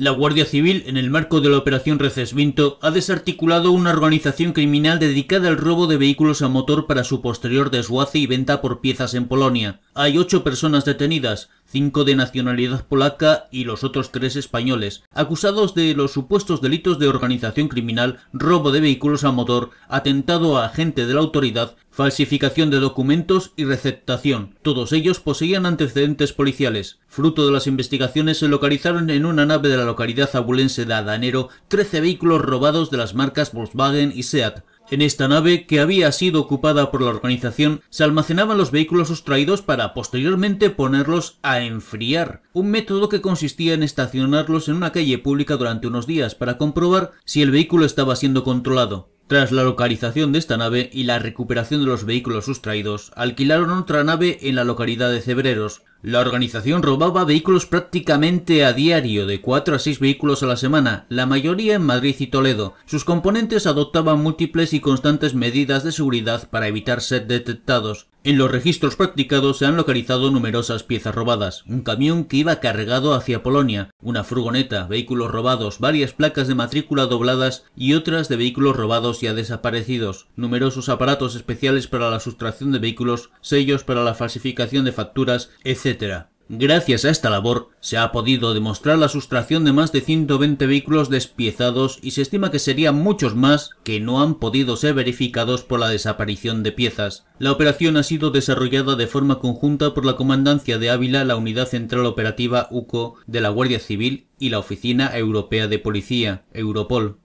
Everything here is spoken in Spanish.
La Guardia Civil, en el marco de la Operación Recesvinto, ha desarticulado una organización criminal dedicada al robo de vehículos a motor para su posterior desguace y venta por piezas en Polonia. Hay ocho personas detenidas, cinco de nacionalidad polaca y los otros tres españoles, acusados de los supuestos delitos de organización criminal, robo de vehículos a motor, atentado a agente de la autoridad, falsificación de documentos y receptación. Todos ellos poseían antecedentes policiales. Fruto de las investigaciones se localizaron en una nave de la localidad abulense de Adanero 13 vehículos robados de las marcas Volkswagen y Seat, en esta nave, que había sido ocupada por la organización, se almacenaban los vehículos sustraídos para posteriormente ponerlos a enfriar, un método que consistía en estacionarlos en una calle pública durante unos días para comprobar si el vehículo estaba siendo controlado. Tras la localización de esta nave y la recuperación de los vehículos sustraídos, alquilaron otra nave en la localidad de Cebreros, la organización robaba vehículos prácticamente a diario, de 4 a 6 vehículos a la semana, la mayoría en Madrid y Toledo. Sus componentes adoptaban múltiples y constantes medidas de seguridad para evitar ser detectados. En los registros practicados se han localizado numerosas piezas robadas, un camión que iba cargado hacia Polonia, una furgoneta, vehículos robados, varias placas de matrícula dobladas y otras de vehículos robados ya desaparecidos, numerosos aparatos especiales para la sustracción de vehículos, sellos para la falsificación de facturas, etc. Gracias a esta labor, se ha podido demostrar la sustracción de más de 120 vehículos despiezados y se estima que serían muchos más que no han podido ser verificados por la desaparición de piezas. La operación ha sido desarrollada de forma conjunta por la Comandancia de Ávila, la Unidad Central Operativa UCO de la Guardia Civil y la Oficina Europea de Policía, Europol.